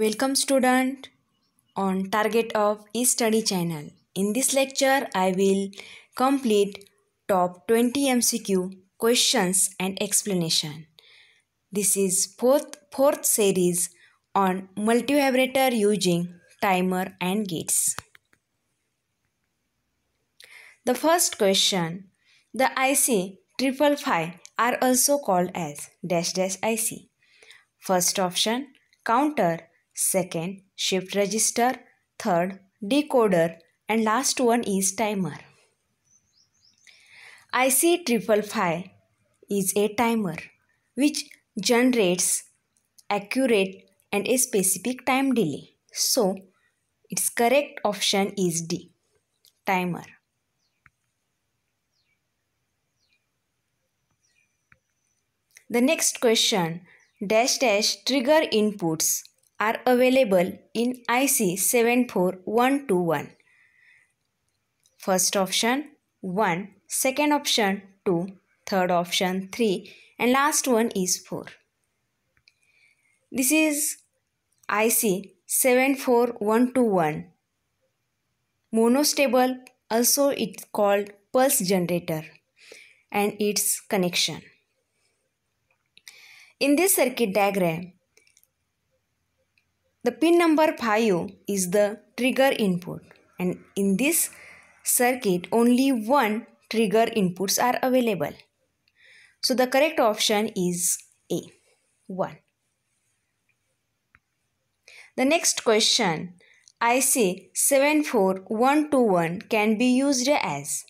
Welcome student on target of e-study channel. In this lecture I will complete top 20 MCQ questions and explanation. This is fourth fourth series on multivibrator using timer and gates. The first question the IC triple five are also called as dash dash IC. First option counter second shift register, third decoder and last one is timer. IC555 is a timer which generates accurate and a specific time delay. So, its correct option is D. Timer. The next question dash dash trigger inputs are available in IC 74121. First option 1, second option 2, third option 3 and last one is 4. This is IC 74121. Monostable also it's called pulse generator and its connection. In this circuit diagram, the pin number 5 is the trigger input and in this circuit only one trigger inputs are available. So the correct option is A 1. The next question IC 74121 can be used as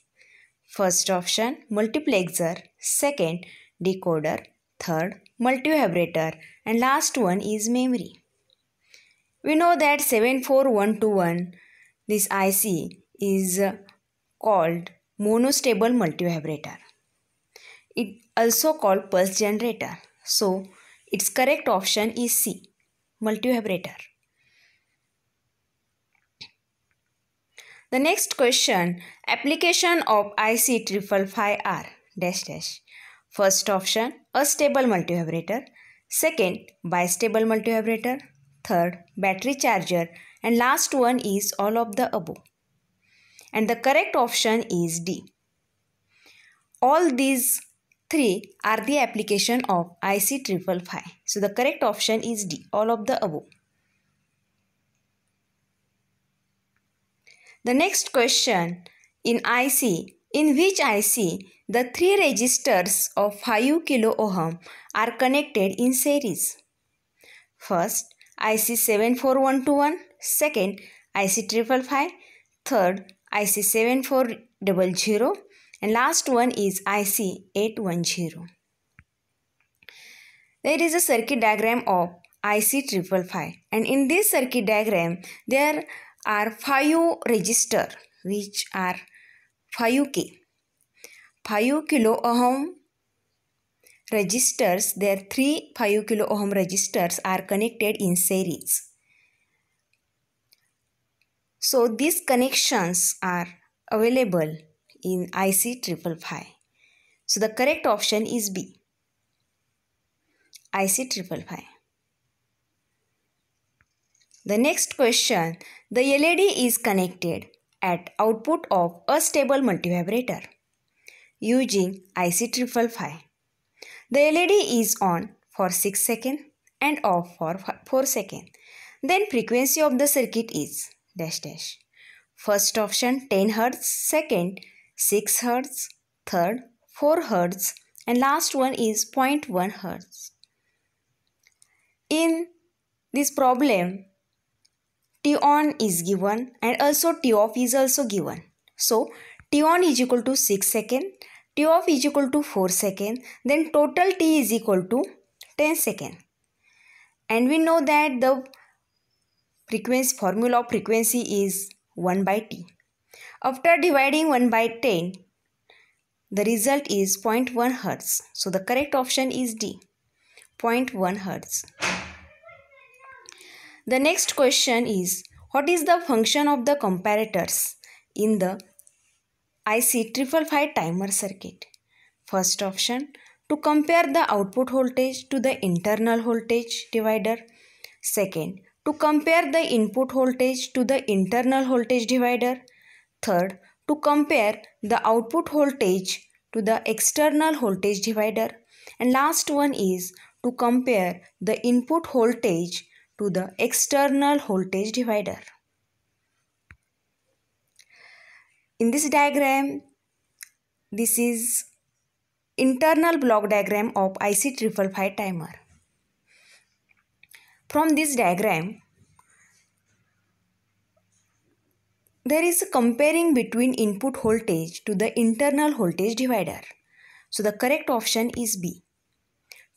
first option multiplexer, second decoder, third multivibrator and last one is memory. We know that 74121 this IC is called monostable multivibrator. It also called pulse generator. So its correct option is C multivibrator. The next question application of IC 555R dash dash. First option a stable multivibrator. Second, bistable multivibrator third battery charger and last one is all of the above. And the correct option is D. All these three are the application of IC triple five. So the correct option is D, all of the above. The next question in IC, in which IC the three registers of 5 kilo ohm are connected in series? First, IC 74121, second IC 555, third IC 7400 and last one is IC 810. There is a circuit diagram of IC 555 and in this circuit diagram there are 5 register which are 5K 5 kilo ohm Registers, their three 5 kilo ohm registers are connected in series. So these connections are available in IC triple five. So the correct option is B. IC triple five. The next question, the LED is connected at output of a stable multivibrator using IC triple five. The LED is on for 6 seconds and off for 4 seconds. Then frequency of the circuit is dash dash. First option 10 Hz, second 6 Hz, third 4 Hz and last one is 0.1 Hz. In this problem, T on is given and also T off is also given. So, T on is equal to 6 second t of is equal to 4 second then total t is equal to 10 second and we know that the frequency formula of frequency is 1 by t after dividing 1 by 10 the result is 0.1 hertz so the correct option is d 0.1 hertz the next question is what is the function of the comparators in the I see 555 timer circuit. First option to compare the output voltage to the internal voltage divider. Second, to compare the input voltage to the internal voltage divider. Third, to compare the output voltage to the external voltage divider. And last one is to compare the input voltage to the external voltage divider. in this diagram this is internal block diagram of IC555 timer from this diagram there is comparing between input voltage to the internal voltage divider so the correct option is B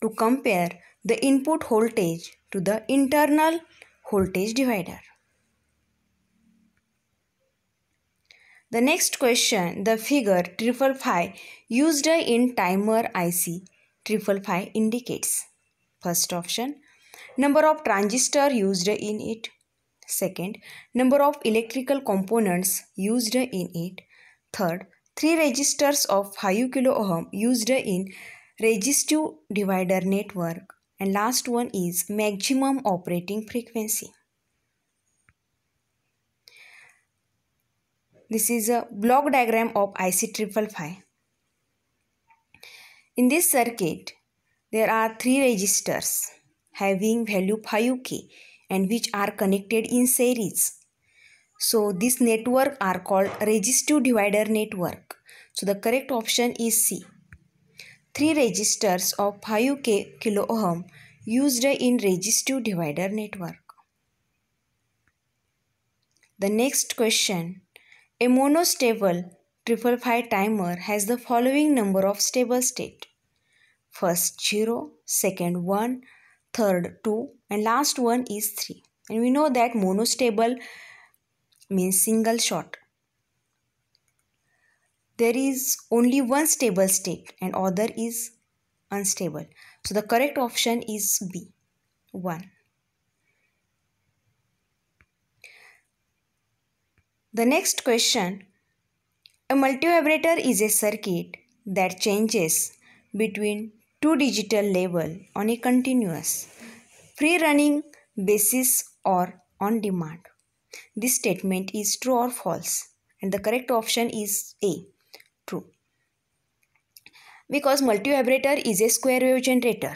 to compare the input voltage to the internal voltage divider The next question, the figure 555 used in timer IC 555 indicates. First option, number of transistor used in it. Second, number of electrical components used in it. Third, three registers of 5 kilo ohm used in resistive divider network. And last one is maximum operating frequency. This is a block diagram of IC555. In this circuit, there are three registers having value 5K and which are connected in series. So this network are called resistive divider network. So the correct option is C. Three registers of 5K kilo ohm used in resistive divider network. The next question a monostable 555 timer has the following number of stable state. First 0, second 1, third 2 and last one is 3. And we know that monostable means single shot. There is only one stable state and other is unstable. So the correct option is B. 1. The next question A multivibrator is a circuit that changes between two digital level on a continuous free running basis or on demand. This statement is true or false and the correct option is A true. Because multivibrator is a square wave generator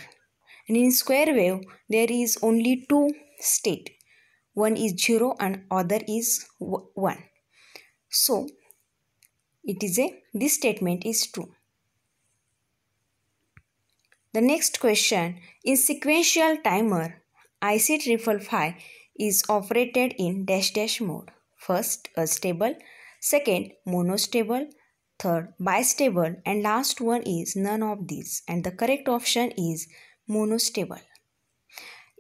and in square wave there is only two state one is 0 and other is 1 so it is a this statement is true the next question in sequential timer IC555 is operated in dash dash mode first a stable second monostable third bistable and last one is none of these and the correct option is monostable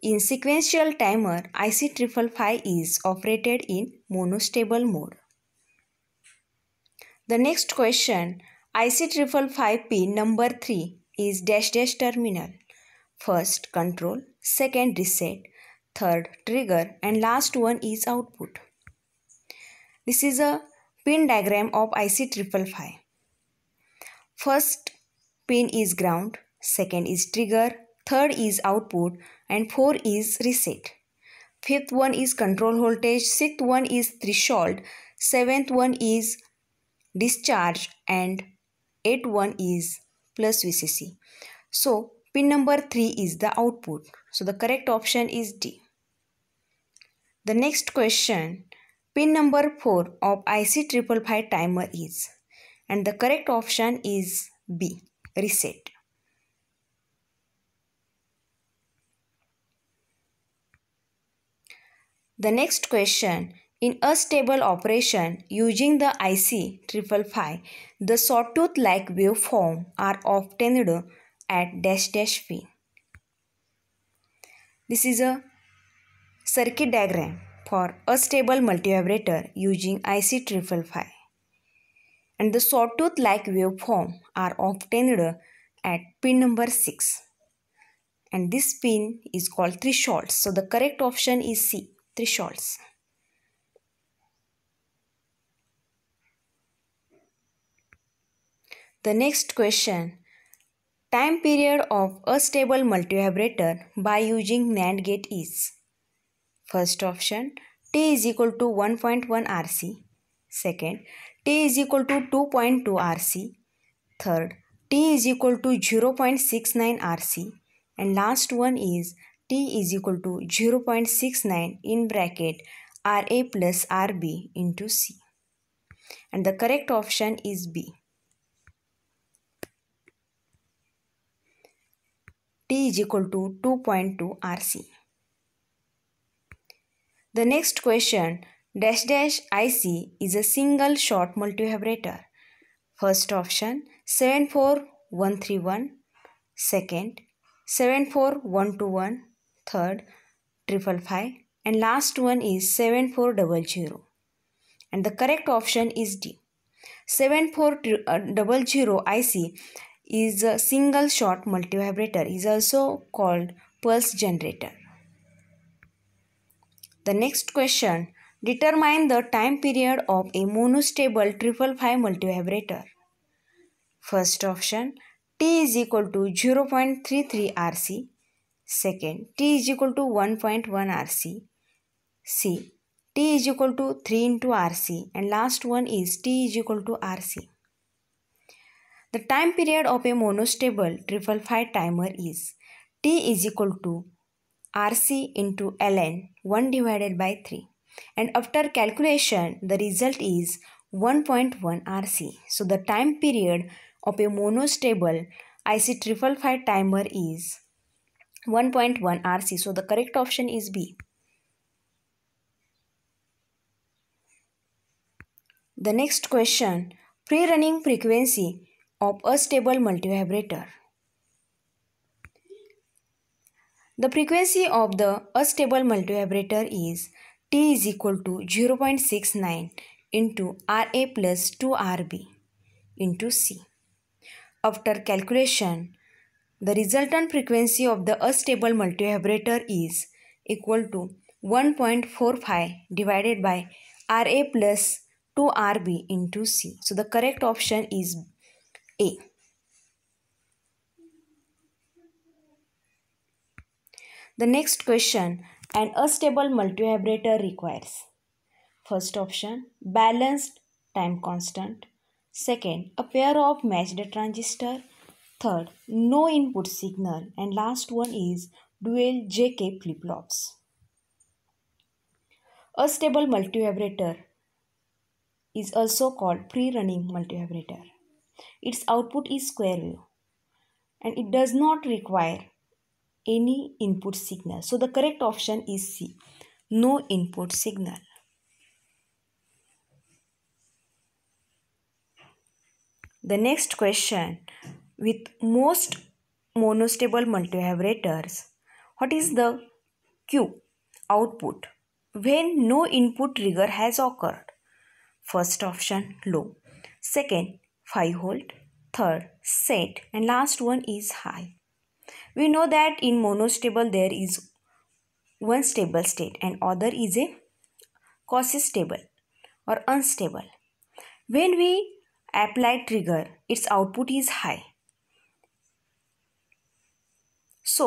in sequential timer, IC555 is operated in monostable mode. The next question, IC555 pin number 3 is dash dash terminal. First control, second reset, third trigger and last one is output. This is a pin diagram of IC555. First pin is ground, second is trigger, third is output, and 4 is reset. Fifth one is control voltage, sixth one is threshold, seventh one is discharge and eighth one is plus VCC. So pin number 3 is the output. So the correct option is D. The next question pin number 4 of IC555 timer is and the correct option is B reset. The next question in a stable operation using the IC555, the sawtooth-like waveform are obtained at dash dash V. This is a circuit diagram for a stable multivibrator using IC555. And the sawtooth-like waveform are obtained at pin number 6. And this pin is called threshold. So the correct option is C thresholds. The next question Time period of a stable multivibrator by using NAND gate is First option T is equal to 1.1 RC. Second, T is equal to 2.2 RC. Third, T is equal to 0.69 RC. And last one is t is equal to 0.69 in bracket Ra plus Rb into C. And the correct option is B. T is equal to 2.2 RC. The next question dash dash IC is a single shot multivibrator. First option three one. Second seven 74121, third triple five and last one is seven four double zero, and the correct option is D. Seven four 7400 uh, IC is a single shot multivibrator is also called pulse generator. The next question determine the time period of a monostable triple five multivibrator. First option T is equal to 0.33 RC Second, T is equal to 1.1 RC. C, T is equal to 3 into RC. And last one is T is equal to RC. The time period of a monostable 555 timer is T is equal to RC into ln 1 divided by 3. And after calculation, the result is 1.1 RC. So the time period of a monostable IC555 timer is 1.1 RC. So the correct option is B. The next question, pre-running frequency of a stable multivibrator. The frequency of the unstable multivibrator is T is equal to 0.69 into RA plus 2RB into C. After calculation, the resultant frequency of the unstable multivibrator is equal to 1.45 divided by Ra plus 2Rb into C. So the correct option is A. The next question, an unstable multivibrator requires First option, balanced time constant. Second, a pair of matched transistor. Third, no input signal. And last one is dual JK flip-flops. A stable multivibrator is also called pre-running multivibrator. Its output is square wave and it does not require any input signal. So the correct option is C, no input signal. The next question, with most monostable multivibrators. What is the Q? Output. When no input trigger has occurred. First option low. Second 5 volt. Third set. And last one is high. We know that in monostable there is one stable state and other is a quasi stable or unstable. When we apply trigger, its output is high so,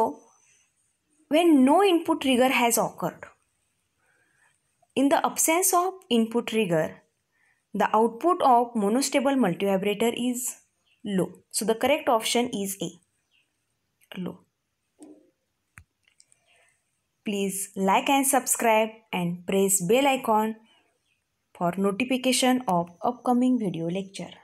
when no input trigger has occurred, in the absence of input trigger, the output of monostable multivibrator is low. So, the correct option is A, low. Please like and subscribe and press bell icon for notification of upcoming video lecture.